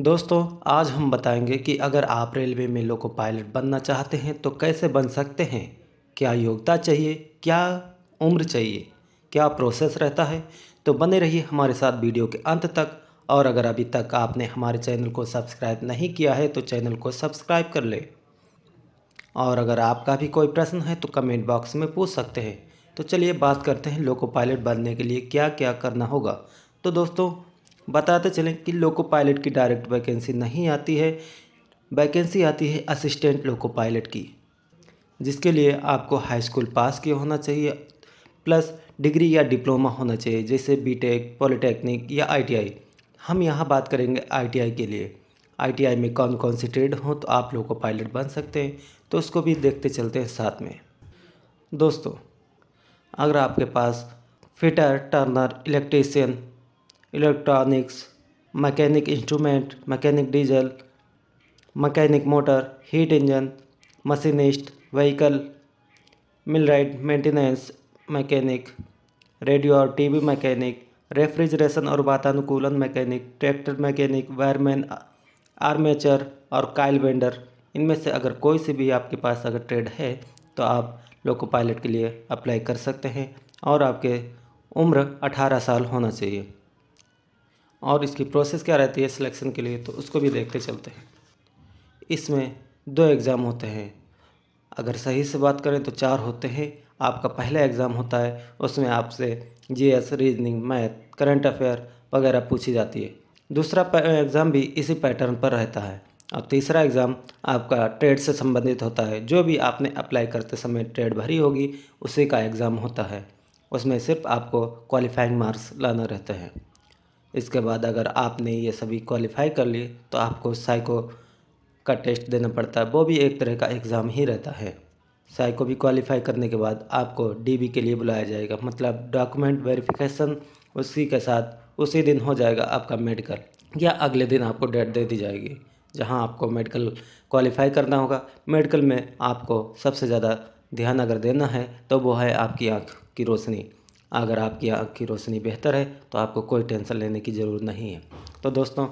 दोस्तों आज हम बताएंगे कि अगर आप रेलवे में लोको पायलट बनना चाहते हैं तो कैसे बन सकते हैं क्या योग्यता चाहिए क्या उम्र चाहिए क्या प्रोसेस रहता है तो बने रहिए हमारे साथ वीडियो के अंत तक और अगर अभी तक आपने हमारे चैनल को सब्सक्राइब नहीं किया है तो चैनल को सब्सक्राइब कर ले और अगर आपका भी कोई प्रश्न है तो कमेंट बॉक्स में पूछ सकते हैं तो चलिए बात करते हैं लोको पायलट बनने के लिए क्या क्या करना होगा तो दोस्तों बताते चलें कि लोको पायलट की डायरेक्ट वैकेंसी नहीं आती है वैकेंसी आती है असिस्टेंट लोको पायलट की जिसके लिए आपको हाई स्कूल पास किया होना चाहिए प्लस डिग्री या डिप्लोमा होना चाहिए जैसे बीटेक पॉलिटेक्निक या आईटीआई हम यहाँ बात करेंगे आईटीआई के लिए आईटीआई में कौन कौन सी ट्रेड हो तो आप लोगों को पायलट बन सकते हैं तो उसको भी देखते चलते हैं साथ में दोस्तों अगर आपके पास fitter turner electrician electronics mechanic instrument mechanic diesel mechanic motor heat engine machinist vehicle millwright maintenance mechanic radio और टीवी मैकेनिक रेफ्रिजरेशन और वातानुकूलन mechanic tractor mechanic wireman armature और काइल वेंडर इनमें से अगर कोई से भी आपके पास अगर ट्रेड है तो आप लोको पायलट के लिए अप्लाई कर सकते हैं और आपके उम्र 18 साल होना चाहिए और इसकी प्रोसेस क्या रहती है सिलेक्शन के लिए तो उसको भी देखते चलते हैं इसमें दो एग्ज़ाम होते हैं अगर सही से बात करें तो चार होते हैं आपका पहला एग्ज़ाम होता है उसमें आपसे GS reasoning math current affair वगैरह पूछी जाती है दूसरा एग्ज़ाम भी इसी पैटर्न पर रहता है और तीसरा एग्ज़ाम आपका ट्रेड से संबंधित होता है जो भी आपने अप्लाई करते समय ट्रेड भरी होगी उसी का एग्ज़ाम होता है उसमें सिर्फ आपको क्वालिफाइंग मार्क्स लाना रहते हैं इसके बाद अगर आपने ये सभी क्वालिफाई कर लिए तो आपको साइको का टेस्ट देना पड़ता है वो भी एक तरह का एग्ज़ाम ही रहता है साइको भी क्वालिफाई करने के बाद आपको डीबी के लिए बुलाया जाएगा मतलब डॉक्यूमेंट वेरिफिकेशन उसी के साथ उसी दिन हो जाएगा आपका मेडिकल या अगले दिन आपको डेट दे दी जाएगी जहां आपको मेडिकल क्वालिफाई करना होगा मेडिकल में आपको सबसे ज़्यादा ध्यान अगर देना है तो वो है आपकी आँख की रोशनी अगर आपकी आँख की रोशनी बेहतर है तो आपको कोई टेंशन लेने की ज़रूरत नहीं है तो दोस्तों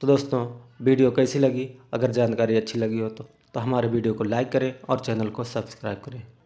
तो दोस्तों वीडियो कैसी लगी अगर जानकारी अच्छी लगी हो तो, तो हमारे वीडियो को लाइक करें और चैनल को सब्सक्राइब करें